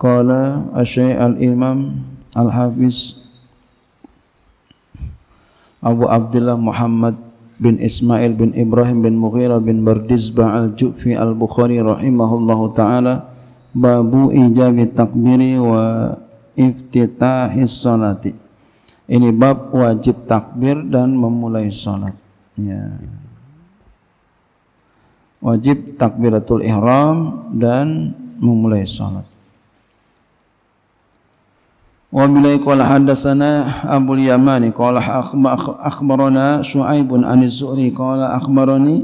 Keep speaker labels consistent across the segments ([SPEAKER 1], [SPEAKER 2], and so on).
[SPEAKER 1] Qala Asy' al-Imam Al-Hafiz Abu Abdullah Muhammad bin Ismail bin Ibrahim bin Mughira bin Bardizba Al-Ju'fi Al-Bukhari rahimahullahu taala babu ijabi takbiri wa iftitahis salati. Ini bab wajib takbir dan memulai salat. Ya. Wajib takbiratul ihram dan memulai salat. وبلي قال حدثنا أبو اليمان قال أخبرنا شعيب عن الزهري قال أخبرني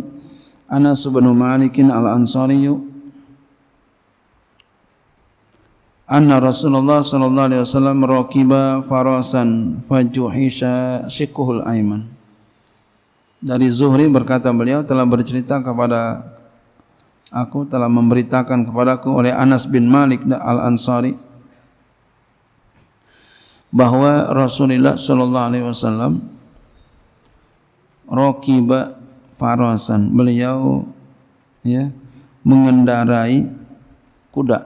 [SPEAKER 1] أنس بن مالك الأنصاري أن رسول الله صلى الله عليه وسلم ركب فراسا فجحش شكه الأيمن dari Zuhri berkata beliau telah bercerita kepada aku telah memberitakan kepadaku oleh Anas bin Malik al-Ansari bahwa Rasulullah Shallallahu Alaihi Wasallam rokiba farosan beliau ya mengendarai kuda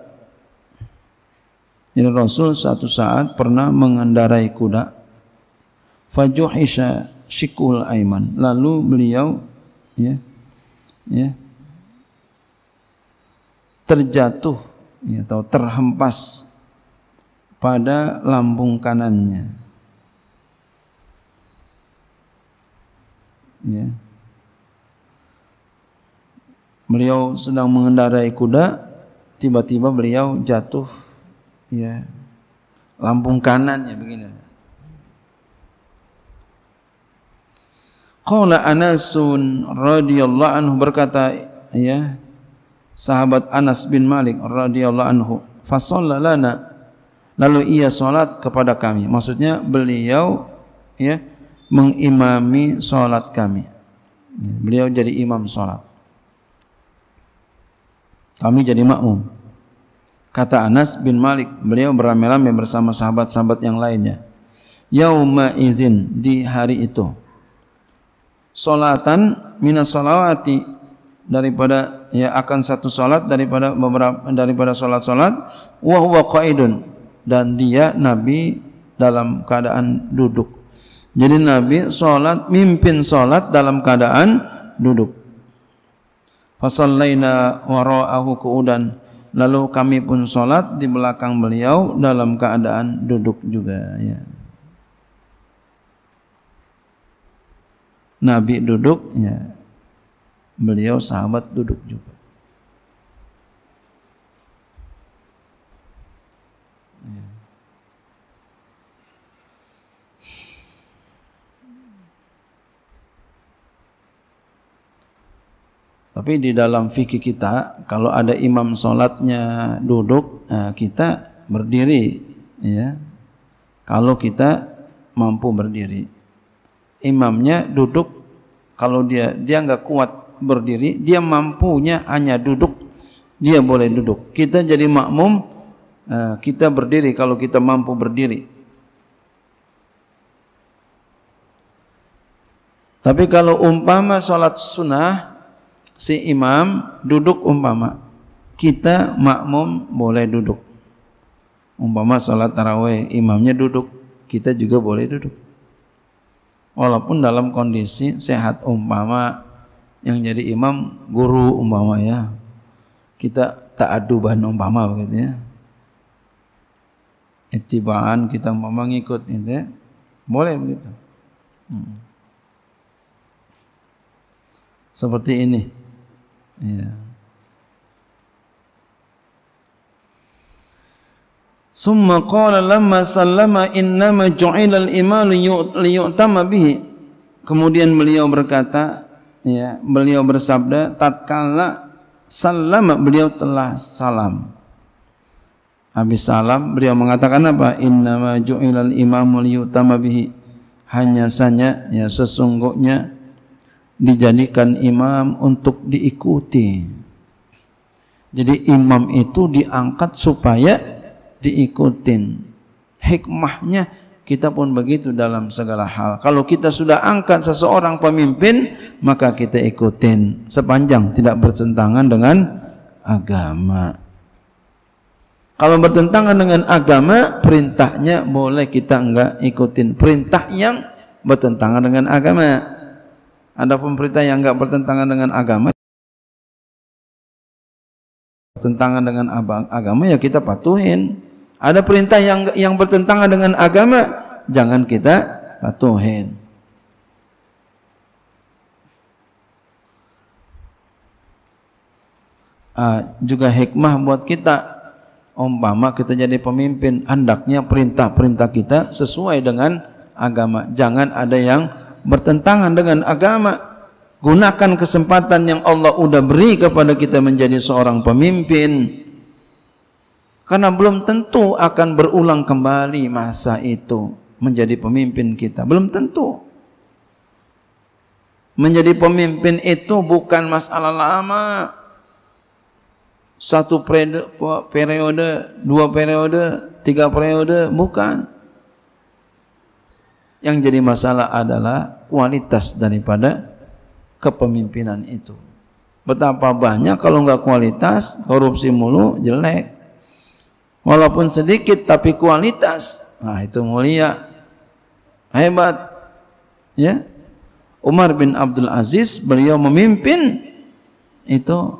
[SPEAKER 1] jadi Rasul satu saat pernah mengendarai kuda fajuhisha shikul aiman lalu beliau ya ya terjatuh ya, atau terhempas pada lambung kanannya. Ya. Beliau sedang mengendarai kuda, tiba-tiba beliau jatuh ya lambung kanannya begini. Qala Anasun radhiyallahu anhu berkata ya sahabat Anas bin Malik radhiyallahu anhu fasallallana lalu ia sholat kepada kami. Maksudnya beliau ya mengimami sholat kami. Beliau jadi imam sholat. Kami jadi makmum. Kata Anas bin Malik, beliau beramai-ramai bersama sahabat-sahabat yang lainnya. Yauma izin di hari itu. Solatan minas solawati daripada ya akan satu solat daripada beberapa daripada solat solat wahwa qaidun dan dia Nabi dalam keadaan duduk. Jadi Nabi salat mimpin salat dalam keadaan duduk. Fasallaina wara'ahu qu'udan. Lalu kami pun salat di belakang beliau dalam keadaan duduk juga ya. Nabi duduk ya. Beliau sahabat duduk juga. Tapi di dalam fikih kita, kalau ada imam solatnya duduk, eh, kita berdiri. Ya. Kalau kita mampu berdiri, imamnya duduk. Kalau dia dia nggak kuat berdiri, dia mampunya hanya duduk, dia boleh duduk. Kita jadi makmum, eh, kita berdiri kalau kita mampu berdiri. Tapi kalau umpama sholat sunnah si imam duduk umpama kita makmum boleh duduk umpama sholat taraweh imamnya duduk kita juga boleh duduk walaupun dalam kondisi sehat umpama yang jadi imam guru umpama ya kita tak adu bahan umpama begitu ya itibaan kita umpama ngikut ini, gitu ya. boleh begitu hmm. seperti ini Ya. ثم قال لما سلم إنما جعل الإمام ليؤتم به kemudian beliau berkata ya beliau bersabda tatkala salam beliau telah salam habis salam beliau mengatakan apa innama ju'ilal imamu liyutama bihi hanya saja ya sesungguhnya dijadikan imam untuk diikuti. Jadi imam itu diangkat supaya diikuti. Hikmahnya kita pun begitu dalam segala hal. Kalau kita sudah angkat seseorang pemimpin, maka kita ikutin sepanjang tidak bertentangan dengan agama. Kalau bertentangan dengan agama, perintahnya boleh kita enggak ikutin. Perintah yang bertentangan dengan agama. Ada pemerintah yang enggak bertentangan dengan agama. Bertentangan dengan agama ya kita patuhin. Ada perintah yang yang bertentangan dengan agama, jangan kita patuhin. Uh, juga hikmah buat kita umpama kita jadi pemimpin hendaknya perintah-perintah kita sesuai dengan agama jangan ada yang bertentangan dengan agama gunakan kesempatan yang Allah udah beri kepada kita menjadi seorang pemimpin karena belum tentu akan berulang kembali masa itu menjadi pemimpin kita belum tentu menjadi pemimpin itu bukan masalah lama satu periode, periode dua periode tiga periode bukan yang jadi masalah adalah kualitas daripada kepemimpinan itu. Betapa banyak kalau nggak kualitas, korupsi mulu, jelek. Walaupun sedikit tapi kualitas, nah itu mulia, hebat. Ya, Umar bin Abdul Aziz beliau memimpin itu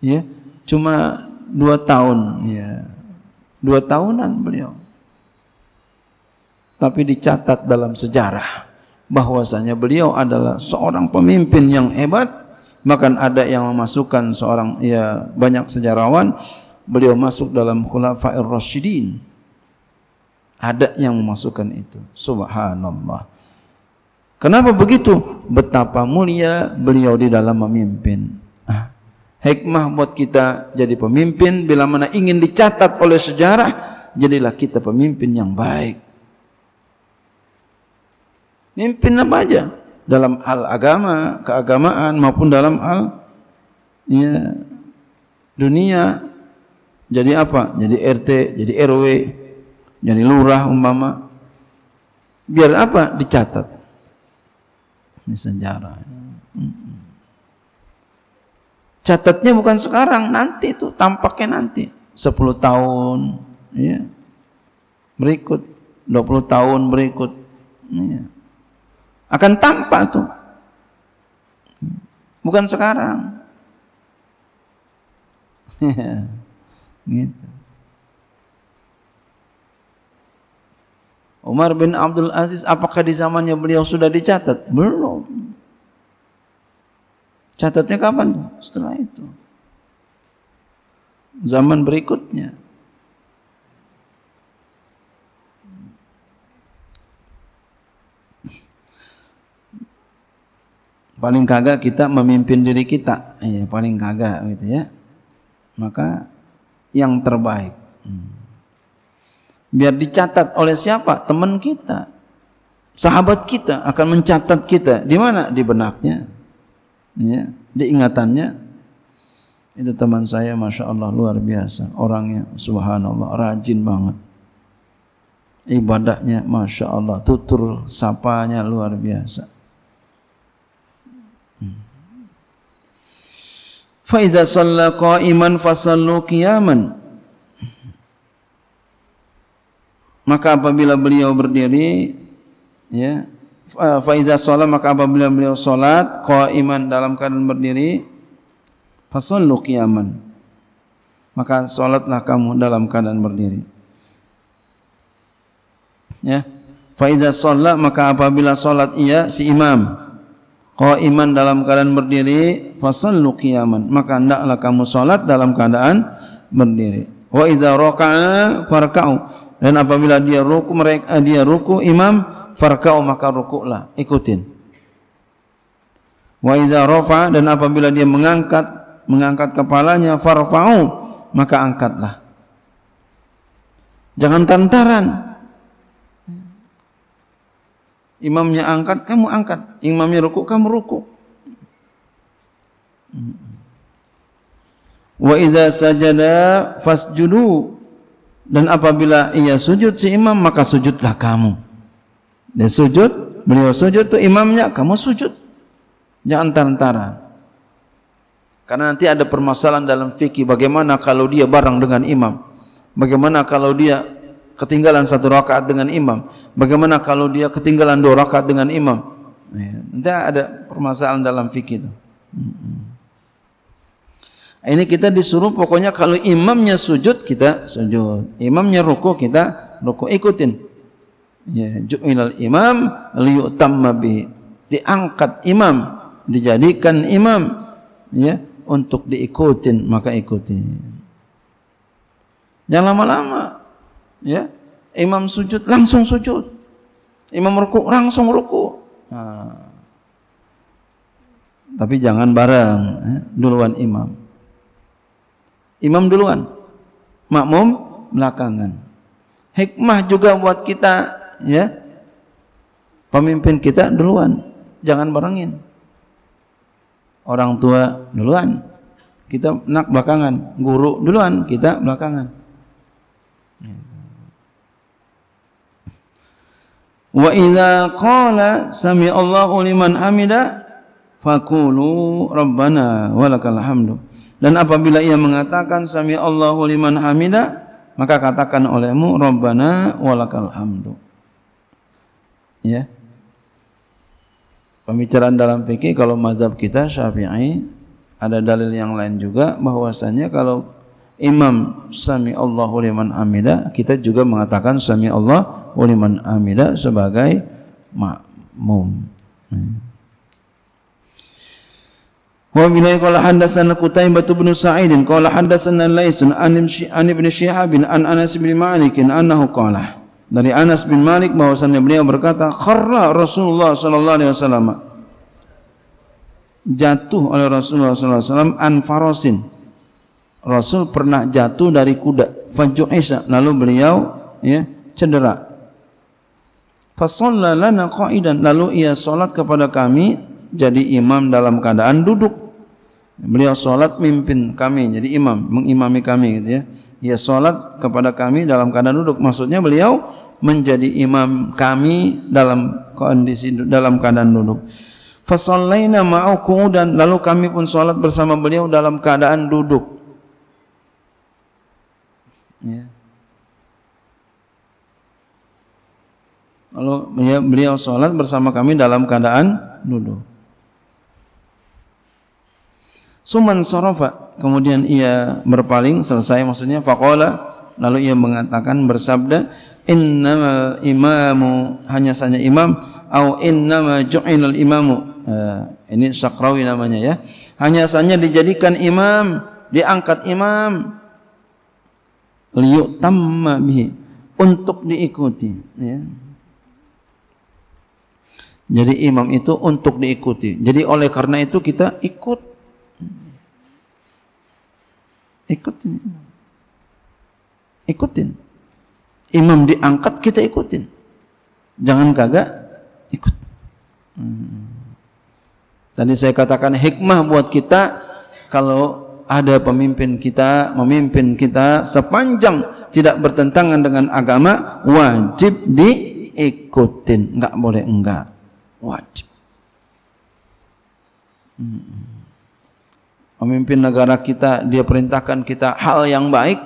[SPEAKER 1] ya cuma dua tahun ya dua tahunan beliau tapi dicatat dalam sejarah bahwasanya beliau adalah seorang pemimpin yang hebat bahkan ada yang memasukkan seorang ya banyak sejarawan beliau masuk dalam khulafair rasyidin ada yang memasukkan itu subhanallah kenapa begitu betapa mulia beliau di dalam memimpin ah, hikmah buat kita jadi pemimpin bila mana ingin dicatat oleh sejarah jadilah kita pemimpin yang baik Mimpin apa aja dalam hal agama, keagamaan maupun dalam hal ya, dunia. Jadi apa? Jadi RT, jadi RW, jadi lurah umpama. Biar apa? Dicatat. Ini sejarah. Catatnya bukan sekarang, nanti itu tampaknya nanti. 10 tahun, ya. berikut. 20 tahun berikut. Ya. Akan tampak tuh. Bukan sekarang. gitu. Umar bin Abdul Aziz apakah di zamannya beliau sudah dicatat? Belum. Catatnya kapan? Setelah itu. Zaman berikutnya. paling kagak kita memimpin diri kita ya, paling kagak gitu ya maka yang terbaik hmm. biar dicatat oleh siapa teman kita sahabat kita akan mencatat kita di mana di benaknya ya di ingatannya itu teman saya masya Allah luar biasa orangnya subhanallah rajin banget ibadahnya masya Allah tutur sapanya luar biasa Fa idza shalla qa'iman fasallu qiyaman. Maka apabila beliau berdiri ya fa idza shalla maka apabila beliau salat qa'iman dalam keadaan berdiri fasallu qiyaman. Maka salatlah kamu dalam keadaan berdiri. Ya. Fa idza shalla maka apabila salat ia si imam iman dalam keadaan berdiri fasallu qiyaman maka hendaklah kamu salat dalam keadaan berdiri wa idza raka'a farka'u dan apabila dia ruku mereka eh, dia ruku imam farka'u maka rukuklah ikutin wa idza rafa dan apabila dia mengangkat mengangkat kepalanya farfa'u maka angkatlah jangan tantaran Imamnya angkat, kamu angkat. Imamnya ruku, kamu ruku. Wa idza sajada fasjudu. Dan apabila ia sujud si imam, maka sujudlah kamu. Dia sujud, beliau sujud tuh imamnya, kamu sujud. Jangan ya, antara Karena nanti ada permasalahan dalam fikih bagaimana kalau dia bareng dengan imam. Bagaimana kalau dia ketinggalan satu rakaat dengan imam. Bagaimana kalau dia ketinggalan dua rakaat dengan imam? Ya, nanti ada permasalahan dalam fikih itu. Ini kita disuruh pokoknya kalau imamnya sujud kita sujud, imamnya ruku kita ruku ikutin. Ya, ju'ilal imam liyutamma bihi. Diangkat imam, dijadikan imam ya untuk diikutin maka ikutin. Jangan lama-lama ya imam sujud langsung sujud imam ruku langsung ruku nah. tapi jangan bareng eh, duluan imam imam duluan makmum belakangan hikmah juga buat kita ya pemimpin kita duluan jangan barengin orang tua duluan kita nak belakangan guru duluan kita belakangan ya. Wa idza qala sami Allahu liman hamida fakulu rabbana walakal hamdu. Dan apabila ia mengatakan sami Allahu liman hamida maka katakan olehmu rabbana walakal hamdu. Ya. Pembicaraan dalam fikih kalau mazhab kita Syafi'i ada dalil yang lain juga bahwasanya kalau imam sami Allahu liman amida kita juga mengatakan sami Allah liman amida sebagai makmum Wa bilai qala hadatsana Qutaibah bin Sa'id qala hadatsana Lais an ibn Shihab an Anas bin Malik annahu qala dari Anas bin Malik bahwasannya beliau berkata kharra Rasulullah sallallahu alaihi wasallam jatuh oleh Rasulullah sallallahu alaihi wasallam an farosin Rasul pernah jatuh dari kuda faju'isa lalu beliau ya cedera fasallana lana qa'idan lalu ia salat kepada kami jadi imam dalam keadaan duduk beliau salat mimpin kami jadi imam mengimami kami gitu ya ia salat kepada kami dalam keadaan duduk maksudnya beliau menjadi imam kami dalam kondisi dalam keadaan duduk fasallaina ma'au dan lalu kami pun salat bersama beliau dalam keadaan duduk Ya. Lalu ya, beliau sholat bersama kami dalam keadaan duduk. Suman sorofa. Kemudian ia berpaling selesai maksudnya fakola. Lalu ia mengatakan bersabda innamal imamu hanya saja imam au innama ju'inal imamu eh, ini Sakrawi namanya ya hanya saja dijadikan imam diangkat imam liuk tamma bihi untuk diikuti ya. Jadi imam itu untuk diikuti. Jadi oleh karena itu kita ikut ikutin. Ikutin. Imam diangkat kita ikutin. Jangan kagak ikut. Hmm. Tadi saya katakan hikmah buat kita kalau ada pemimpin kita memimpin kita sepanjang tidak bertentangan dengan agama wajib diikutin nggak boleh enggak wajib pemimpin hmm. negara kita dia perintahkan kita hal yang baik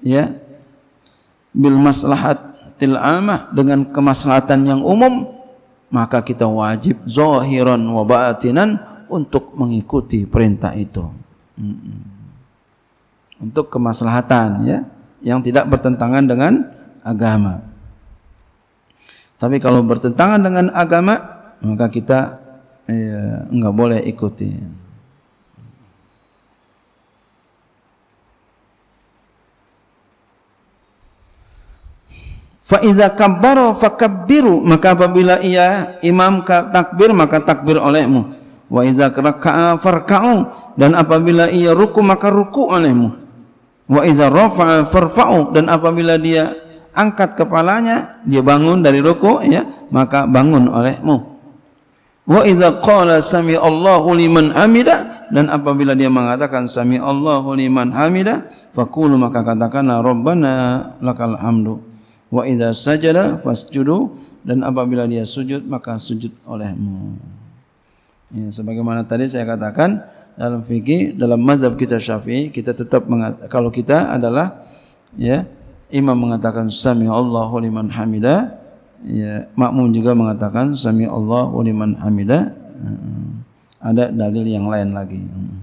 [SPEAKER 1] ya bil til amah dengan kemaslahatan yang umum maka kita wajib zahiran wa batinan untuk mengikuti perintah itu untuk kemaslahatan ya, yang tidak bertentangan dengan agama. Tapi kalau bertentangan dengan agama, maka kita ya, enggak boleh ikuti. Fa idza kabbara fakabbiru maka apabila ia imam takbir maka takbir olehmu wa iza raka'a farka'u dan apabila ia ruku maka ruku olehmu wa iza rafa'a farfa'u dan apabila dia angkat kepalanya dia bangun dari ruku ya maka bangun olehmu wa iza qala sami Allahu liman hamida dan apabila dia mengatakan sami Allahu liman hamida faqulu maka katakanlah rabbana lakal hamdu wa iza sajada fasjudu dan apabila dia sujud maka sujud olehmu Ya, sebagaimana tadi saya katakan dalam fikih dalam mazhab kita Syafi'i kita tetap kalau kita adalah ya imam mengatakan sami Allahu liman hamida ya makmum juga mengatakan sami Allahu liman hamida hmm. ada dalil yang lain lagi hmm.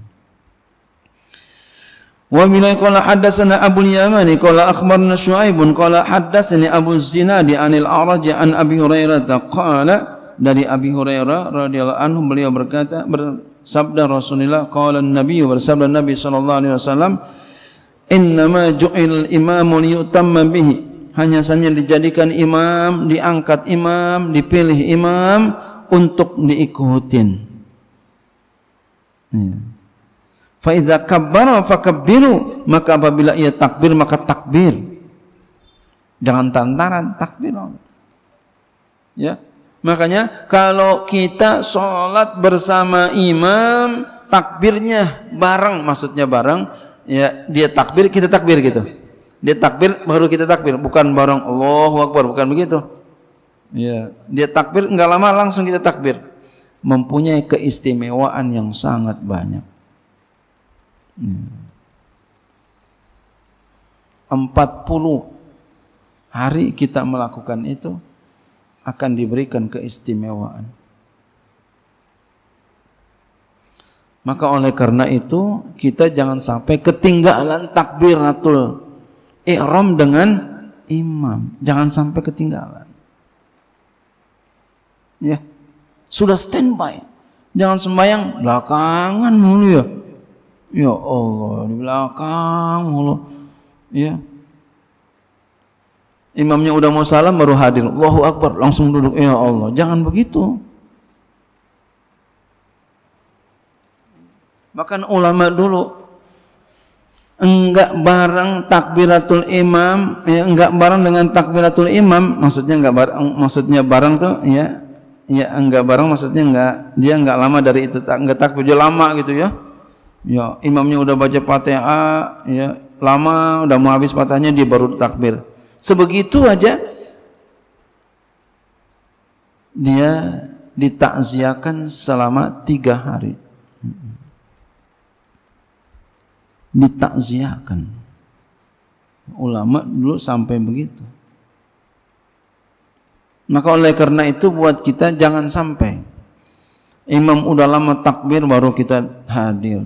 [SPEAKER 1] Wa minai qala haddatsana Abu Yamani qala akhbarna Syuaib qala haddatsani Abu Zinadi anil Araj an Abi Hurairah qala dari Abi Hurairah radhiyallahu anhu beliau berkata bersabda Rasulullah qala an-nabiy bersabda Nabi sallallahu alaihi wasallam innama ju'il imamu liyutamma bihi hanya saja dijadikan imam diangkat imam dipilih imam untuk diikutin ya. fa idza kabbara fakabbiru maka apabila ia takbir maka takbir jangan tantaran takbir ya Makanya kalau kita sholat bersama imam takbirnya bareng, maksudnya bareng, ya dia takbir kita takbir gitu. Dia takbir baru kita takbir, bukan bareng Allahu Akbar, bukan begitu. Ya, dia takbir nggak lama langsung kita takbir. Mempunyai keistimewaan yang sangat banyak. Hmm. Empat hmm. puluh hari kita melakukan itu akan diberikan keistimewaan. Maka oleh karena itu kita jangan sampai ketinggalan takbiratul ihram dengan imam. Jangan sampai ketinggalan. Ya. Sudah standby. Jangan sembahyang belakangan mulu ya. Ya Allah, di belakang mulu. Ya. Imamnya udah mau salam baru hadir. Allahu Akbar, langsung duduk. Ya Allah, jangan begitu. Bahkan ulama dulu enggak bareng takbiratul imam, ya enggak bareng dengan takbiratul imam, maksudnya enggak bareng maksudnya bareng tuh ya ya enggak bareng maksudnya enggak dia enggak lama dari itu enggak takbir dia lama gitu ya. Ya, imamnya udah baca Fatihah, ya lama udah mau habis patahnya dia baru takbir Sebegitu aja dia ditakziahkan selama tiga hari. Ditakziahkan. Ulama dulu sampai begitu. Maka oleh karena itu buat kita jangan sampai imam udah lama takbir baru kita hadir.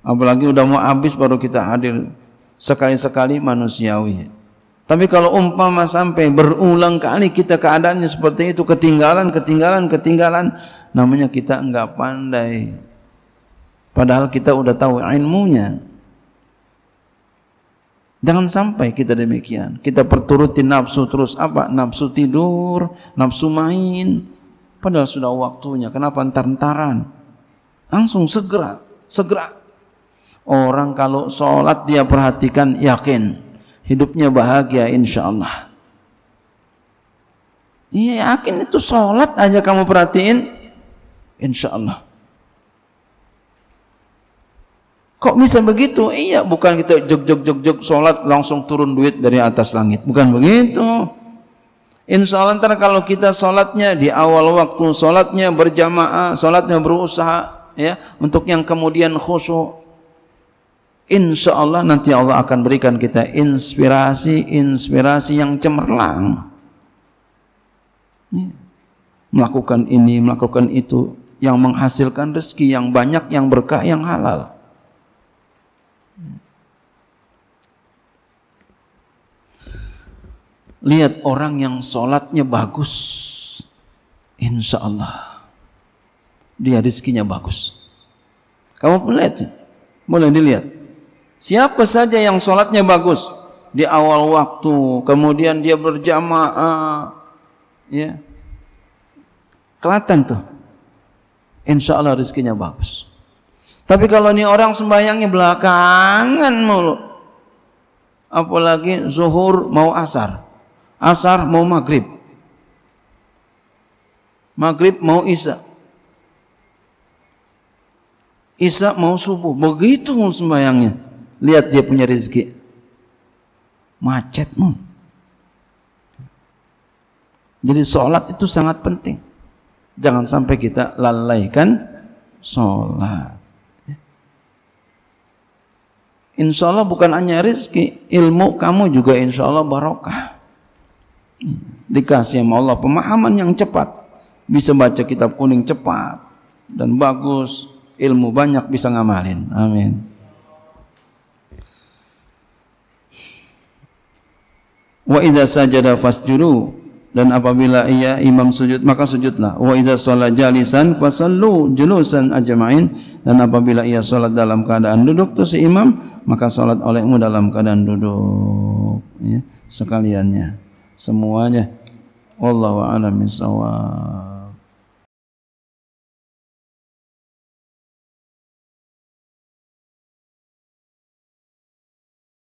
[SPEAKER 1] Apalagi udah mau habis baru kita hadir. Sekali-sekali manusiawi. Tapi kalau umpama sampai berulang kali kita keadaannya seperti itu, ketinggalan, ketinggalan, ketinggalan, namanya kita enggak pandai. Padahal kita udah tahu ilmunya. Jangan sampai kita demikian. Kita perturutin nafsu terus apa? Nafsu tidur, nafsu main. Padahal sudah waktunya. Kenapa entar-entaran? Langsung segera, segera. Orang kalau sholat dia perhatikan yakin hidupnya bahagia insya Allah. Iya yakin itu sholat aja kamu perhatiin insya Allah. Kok bisa begitu? Iya, bukan kita jog jog jog jog sholat langsung turun duit dari atas langit. Bukan begitu. Insya Allah ntar kalau kita sholatnya di awal waktu, sholatnya berjamaah, sholatnya berusaha ya untuk yang kemudian khusyuk Insya Allah nanti Allah akan berikan kita inspirasi-inspirasi yang cemerlang. Melakukan ini, melakukan itu, yang menghasilkan rezeki yang banyak, yang berkah, yang halal. Lihat orang yang sholatnya bagus, insya Allah dia rezekinya bagus. Kamu boleh, boleh dilihat Siapa saja yang sholatnya bagus di awal waktu, kemudian dia berjamaah, ya kelihatan tuh. Insya Allah rezekinya bagus. Tapi kalau ini orang sembayangnya belakangan mulu, apalagi zuhur mau asar, asar mau maghrib, maghrib mau isya, isya mau subuh, begitu sembayangnya. Lihat dia punya rezeki. macetmu. Jadi sholat itu sangat penting. Jangan sampai kita lalaikan sholat. Insya Allah bukan hanya rezeki, ilmu kamu juga insya Allah barokah. Dikasih sama Allah pemahaman yang cepat. Bisa baca kitab kuning cepat dan bagus. Ilmu banyak bisa ngamalin. Amin. wa idza sajada fasjudu dan apabila ia imam sujud maka sujudlah wa idza shalla jalisan fasallu julusan ajmain dan apabila ia salat dalam keadaan duduk tu si imam maka salat olehmu dalam keadaan duduk ya sekaliannya semuanya wallahu a'lam bissawab